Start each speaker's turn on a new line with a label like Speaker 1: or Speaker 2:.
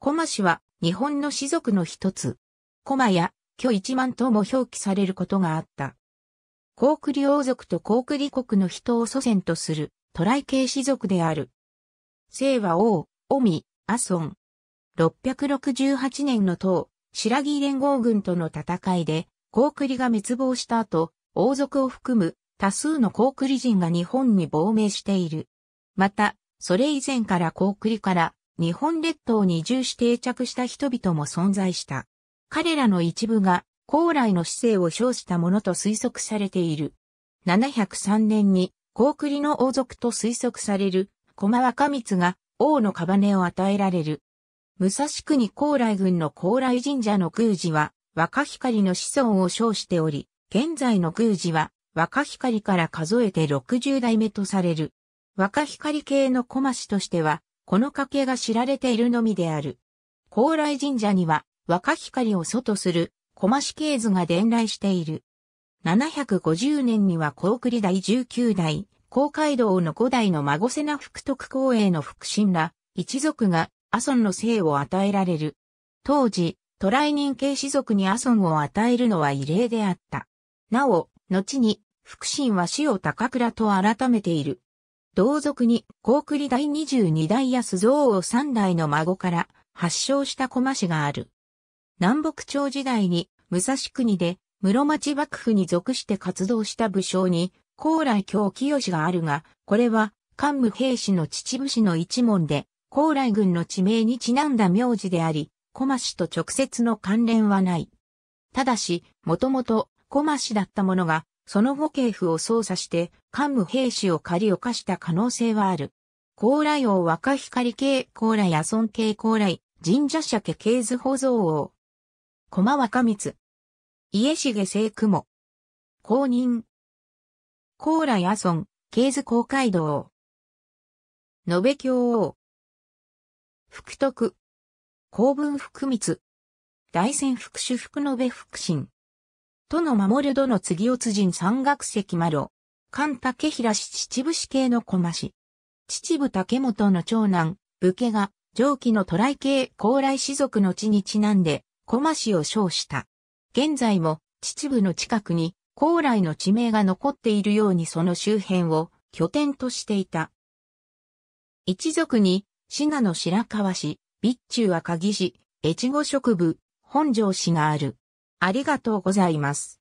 Speaker 1: 駒氏は日本の
Speaker 2: 氏族の一つ。駒や巨一万とも表記されることがあった。高栗王族と高栗国の人を祖先とするトライ系氏族である。清和王、尾身、阿ン。668年の唐、白木連合軍との戦いで、高栗が滅亡した後、王族を含む多数の高栗人が日本に亡命している。また、それ以前から高句から日本列島に移住し定着した人々も存在した。彼らの一部が、高麗の姿勢を称したものと推測されている。703年に、高栗の王族と推測される、駒若光が、王の屍を与えられる。武蔵国高麗軍の高麗神社の宮司は、若光の子孫を称しており、現在の宮司は、若光から数えて60代目とされる。若光系の駒師としては、この家系が知られているのみである。高麗神社には若光を祖とする小増系図が伝来している。750年には高栗大19代、高街道の5代の孫瀬名福徳公営の福神ら、一族が阿孫の姓を与えられる。当時、渡来人系士族に阿孫を与えるのは異例であった。なお、後に、福神は死を高倉と改めている。同族に、高栗第22代や須蔵王三代の孫から発祥した駒氏がある。南北朝時代に、武蔵国で、室町幕府に属して活動した武将に、高麗京清があるが、これは、桓武兵士の秩父氏の一門で、高麗軍の地名にちなんだ名字であり、駒氏と直接の関連はない。ただし、もともと、駒氏だったものが、その後系譜を操作して幹部兵士を借り犯した可能性はある。高麗王若光系高麗野村系高麗、神社社家系図保蔵王。駒若光。家重聖雲。公
Speaker 1: 認。高麗野村、系図公会堂。延べ京王。福徳。公文福光。
Speaker 2: 大仙福主福延べ福神。都の守るどの次を辻山岳石麻呂。菅竹平氏秩父氏系の駒氏。秩父竹本の長男、武家が、上記の渡来系高麗氏族の地にちなんで、駒氏を称した。現在も、秩父の近くに、高麗の地名が残っているようにその周辺を拠点としていた。一族に、信濃白河市、備中赤城市、越後職部、本庄市がある。ありがとうございます。